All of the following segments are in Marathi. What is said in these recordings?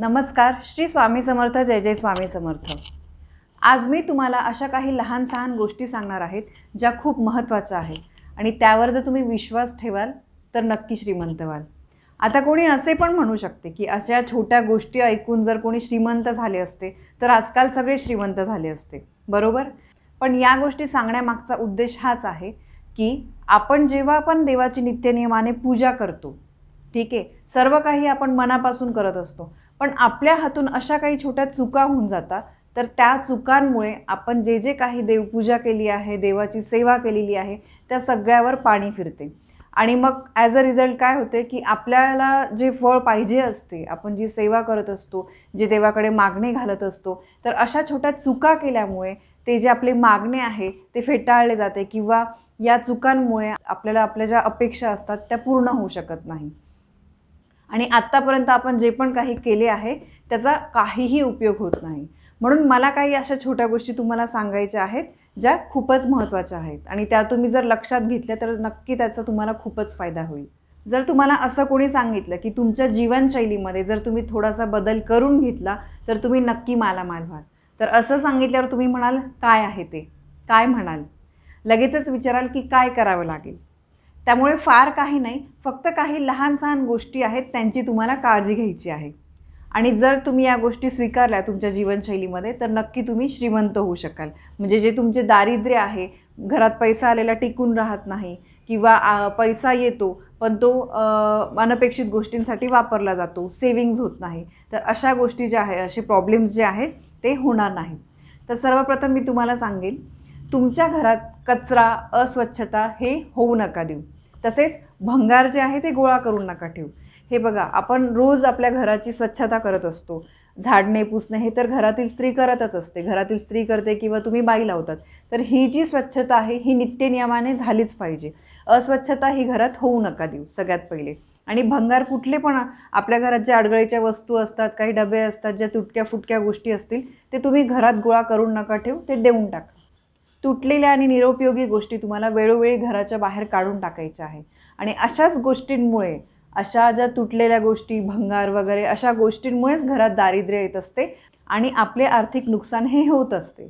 नमस्कार श्री स्वामी समर्थ जय जय स्वामी समर्थ आज मी तुम्हाला अशा काही लहान सहान गोष्टी सांगणार आहेत ज्या खूप महत्त्वाच्या आहेत आणि त्यावर जर तुम्ही विश्वास ठेवाल तर नक्की श्रीमंत व्हाल आता कोणी असे पण म्हणू शकते की अशा छोट्या गोष्टी ऐकून जर कोणी श्रीमंत झाले असते तर आजकाल सगळे श्रीमंत झाले असते बरोबर पण या गोष्टी सांगण्यामागचा उद्देश हाच आहे की आपण जेव्हा पण देवाची नित्यनियमाने पूजा करतो ठीक आहे सर्व काही आपण मनापासून करत असतो पण आपल्या हातून अशा काही छोट्या चुका होऊन जातात तर त्या चुकांमुळे आपण जे जे काही देवपूजा केली आहे देवाची सेवा केलेली आहे त्या सगळ्यावर पाणी फिरते आणि मग ॲज अ रिझल्ट काय होते की आपल्याला जे फळ पाहिजे असते आपण जी सेवा करत असतो जे देवाकडे मागणे घालत असतो तर अशा छोट्या चुका केल्यामुळे ते जे आपले मागणे आहे ते फेटाळले जाते किंवा या चुकांमुळे आपल्याला आपल्या ज्या अपेक्षा असतात त्या पूर्ण होऊ शकत नाही आणि आत्तापर्यंत आपण जे पण काही केले आहे त्याचा काहीही उपयोग होत नाही म्हणून मला काही अशा छोट्या गोष्टी तुम्हाला सांगायच्या आहेत ज्या खूपच महत्त्वाच्या आहेत आणि त्या तुम्ही जर लक्षात घेतल्या तर नक्की त्याचा तुम्हाला खूपच फायदा होईल जर तुम्हाला असं कोणी सांगितलं की तुमच्या जीवनशैलीमध्ये जर तुम्ही थोडासा बदल करून घेतला तर तुम्ही नक्की मालामाल व्हाल तर असं सांगितल्यावर तुम्ही म्हणाल काय आहे ते काय म्हणाल लगेचच विचाराल की काय करावं लागेल त्यामुळे फार काही नाही फक्त काही लहान सहान गोष्टी आहेत त्यांची तुम्हाला काळजी घ्यायची आहे आणि जर तुम्ही या गोष्टी स्वीकारल्या तुमच्या जीवनशैलीमध्ये तर नक्की तुम्ही श्रीमंत होऊ शकाल म्हणजे जे तुमचे दारिद्र्य आहे घरात पैसा आलेला टिकून राहत नाही किंवा पैसा येतो पण तो अनपेक्षित गोष्टींसाठी वापरला जातो सेविंग्ज होत नाही तर अशा गोष्टी ज्या आहे असे प्रॉब्लेम्स जे आहेत ते होणार नाही तर सर्वप्रथम मी तुम्हाला सांगेन तुमच्या घरात कचरा अस्वच्छता हे होऊ नका देऊ तसेच भंगार जे आहे ते गोळा करून नका ठेवू हे बघा आपण रोज आपल्या घराची स्वच्छता करत असतो झाडणे पुसणे हे तर घरातील स्त्री करतच असते घरातील स्त्री करते किंवा तुम्ही बाई लावतात तर ही जी स्वच्छता आहे ही नित्यनियमाने झालीच पाहिजे अस्वच्छता ही घरात होऊ नका देऊ सगळ्यात पहिले आणि भंगार कुठले पण आपल्या घरात ज्या अडगळीच्या वस्तू असतात काही डबे असतात ज्या तुटक्या फुटक्या गोष्टी असतील ते तुम्ही घरात गोळा करून नका ठेवू ते देऊन टाका तुटलेल्या आणि निरुपयोगी गोष्टी तुम्हाला वेळोवेळी घराच्या बाहेर काढून टाकायच्या आहे आणि अशाच गोष्टींमुळे अशा ज्या तुटलेल्या गोष्टी भंगार वगैरे अशा गोष्टींमुळेच घरात दारिद्र्य येत असते आणि आपले आर्थिक नुकसान हे होत असते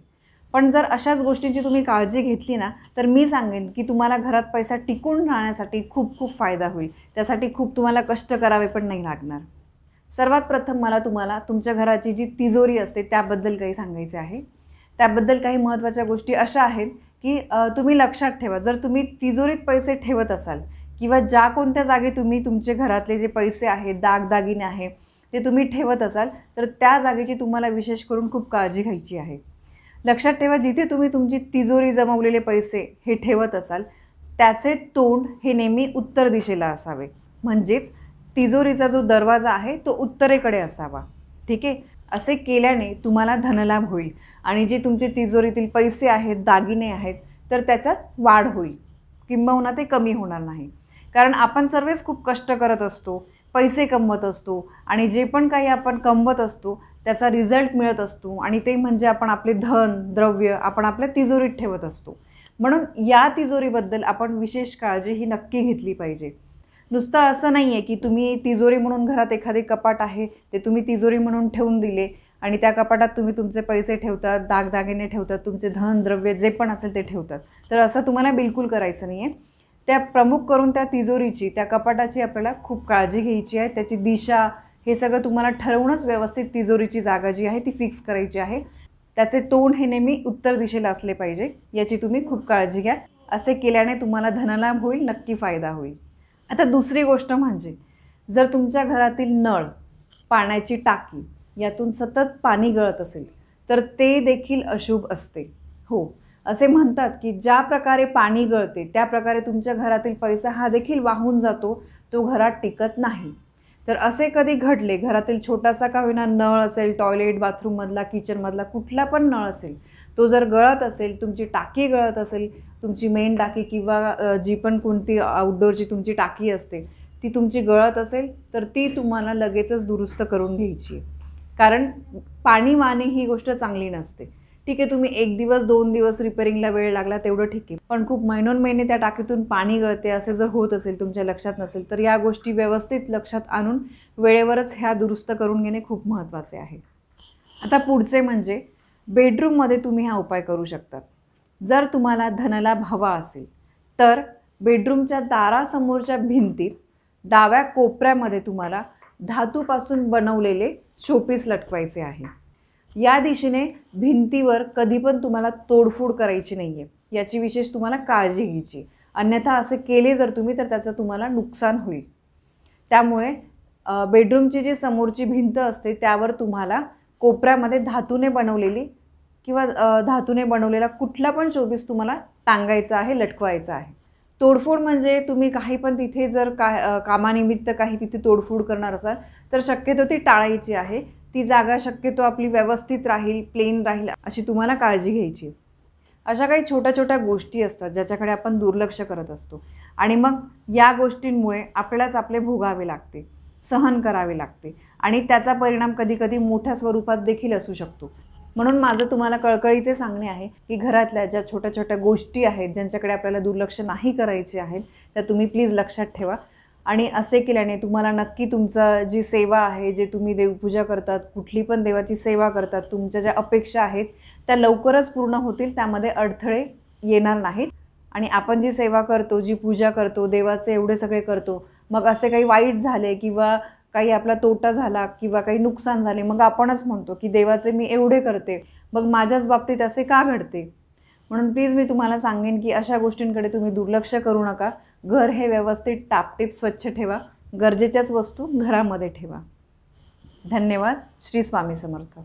पण जर अशाच गोष्टींची तुम्ही काळजी घेतली ना तर मी सांगेन की तुम्हाला घरात पैसा टिकून राहण्यासाठी खूप खूप फायदा होईल त्यासाठी खूप तुम्हाला कष्ट करावे पण नाही लागणार सर्वात प्रथम मला तुम्हाला तुमच्या घराची जी तिजोरी असते त्याबद्दल काही सांगायचे आहे त्याबद्दल काही महत्त्वाच्या गोष्टी अशा आहेत की तुम्ही लक्षात ठेवा जर तुम्ही तिजोरीत पैसे ठेवत असाल किंवा ज्या कोणत्या जागी तुम्ही तुमचे घरातले जे पैसे आहेत दागदागिने आहे ते तुम्ही ठेवत असाल तर त्या जागेची तुम्हाला विशेष करून खूप काळजी घ्यायची आहे लक्षात ठेवा जिथे तुम्ही तुमची तिजोरी जमवलेले पैसे हे ठेवत असाल त्याचे तोंड हे नेहमी उत्तर दिशेला असावे म्हणजेच तिजोरीचा जो दरवाजा आहे तो उत्तरेकडे असावा ठीक आहे असे केल्याने तुम्हाला धनलाभ होईल आणि जे तुमचे तिजोरीतील पैसे आहेत दागिने आहेत तर त्याच्यात वाढ होईल किंबहुना ते कमी होणार नाही कारण आपण सर्वच खूप कष्ट करत असतो पैसे कमवत असतो आणि जे पण काही आपण कमवत असतो त्याचा रिझल्ट मिळत असतो आणि ते म्हणजे आपण आपले धन द्रव्य आपण आपल्या तिजोरीत ठेवत असतो म्हणून या तिजोरीबद्दल आपण विशेष काळजी ही नक्की घेतली पाहिजे नुसतं असं नाही आहे की तुम्ही तिजोरी म्हणून घरात एखादी कपाट आहे ते तुम्ही तिजोरी म्हणून ठेवून दिले आणि त्या कपाटात तुम्ही तुमचे पैसे ठेवतात दागदागिने ठेवतात तुमचे धनद्रव्य जे पण असेल ते ठेवतात तर असं तुम्हाला बिलकुल करायचं नाही आहे त्या प्रमुख करून त्या तिजोरीची त्या कपाटाची आपल्याला खूप काळजी घ्यायची आहे त्याची दिशा हे सगळं तुम्हाला ठरवूनच व्यवस्थित तिजोरीची जागा जी आहे ती फिक्स करायची आहे त्याचे तोंड हे नेहमी उत्तर दिशेला असले पाहिजे याची तुम्ही खूप काळजी घ्या असे केल्याने तुम्हाला धनलाभ होईल नक्की फायदा होईल आता दुसरी गोष्ट म्हणजे जर तुमच्या घरातील नळ पाण्याची टाकी यातून सतत पाणी गळत असेल तर ते देखील अशुभ असते हो असे म्हणतात की ज्या प्रकारे पाणी गळते त्या प्रकारे तुमच्या घरातील पैसा हा देखील वाहून जातो तो घरात टिकत नाही तर असे कधी घडले घरातील छोटासा का होईना नळ असेल टॉयलेट बाथरूममधला किचनमधला कुठला पण नळ असेल तो जर गळत असेल तुमची टाकी गळत असेल तुमची मेन टाकी किंवा जी पण कोणती आउटडोअरची तुमची टाकी असते ती तुमची गळत असेल तर ती तुम्हाला लगेचच दुरुस्त करून घ्यायची कारण पाणी वाने ही गोष्ट चांगली नसते ठीक आहे तुम्ही एक दिवस दोन दिवस रिपेअरिंगला वेळ लागला तेवढं ठीक आहे पण खूप महिनोन महिने त्या टाकीतून पाणी गळते असे जर होत असेल तुमच्या लक्षात नसेल तर या गोष्टी व्यवस्थित लक्षात आणून वेळेवरच ह्या दुरुस्त करून घेणे खूप महत्त्वाचे आहे आता पुढचे म्हणजे बेडरूममध्ये तुम्ही हा उपाय करू शकतात जर तुम्हाला धनलाभ हवा असेल तर बेडरूमच्या दारासमोरच्या भिंतीत डाव्या कोपऱ्यामध्ये तुम्हाला धातूपासून बनवलेले शोपीस लटकवायचे आहे या दिशेने भिंतीवर कधी पण तुम्हाला तोडफोड करायची नाही आहे याची विशेष तुम्हाला काळजी घ्यायची अन्यथा असे केले जर तुम्ही तर त्याचं तुम्हाला नुकसान होईल त्यामुळे बेडरूमची जी समोरची भिंत असते त्यावर तुम्हाला कोपऱ्यामध्ये धातूने बनवलेली किंवा धातूने बनवलेला कुठला पण चोबीस तुम्हाला टांगायचा आहे लटकवायचा आहे तोडफोड म्हणजे तुम्ही काही पण तिथे जर का कामानिमित्त काही तिथे तोडफोड करणार असाल तर शक्यतो ती टाळायची आहे ती जागा शक्यतो आपली व्यवस्थित राहील प्लेन राहील अशी तुम्हाला काळजी घ्यायची अशा काही छोट्या छोट्या गोष्टी असतात ज्याच्याकडे आपण दुर्लक्ष करत असतो आणि मग या गोष्टींमुळे आपल्यालाच आपले भोगावे लागते सहन करावे लागते आणि त्याचा परिणाम कधीकधी मोठ्या स्वरूपात देखील असू शकतो म्हणून माझं तुम्हाला कळकळीचे सांगणे आहे की घरातल्या ज्या छोट्या छोट्या गोष्टी आहेत ज्यांच्याकडे आपल्याला दुर्लक्ष नाही करायचे आहेत त्या तुम्ही प्लीज लक्षात ठेवा आणि असे केल्याने तुम्हाला नक्की तुमचा जी सेवा आहे जे तुम्ही देवपूजा करतात कुठली पण देवाची सेवा करतात तुमच्या ज्या अपेक्षा आहेत त्या लवकरच पूर्ण होतील त्यामध्ये अडथळे येणार नाहीत आणि आपण जी सेवा करतो जी पूजा करतो देवाचे एवढे सगळे करतो मग असे काही वाईट झाले किंवा काही आपला तोटा झाला किंवा काही नुकसान झाले मग आपणच म्हणतो की देवाचे मी एवढे करते मग माझ्याच बाबतीत असे का घडते म्हणून प्लीज मी तुम्हाला सांगेन की अशा गोष्टींकडे तुम्ही दुर्लक्ष करू नका घर हे व्यवस्थित टापटीप स्वच्छ ठेवा गरजेच्याच वस्तू घरामध्ये ठेवा धन्यवाद श्री स्वामी समर्थ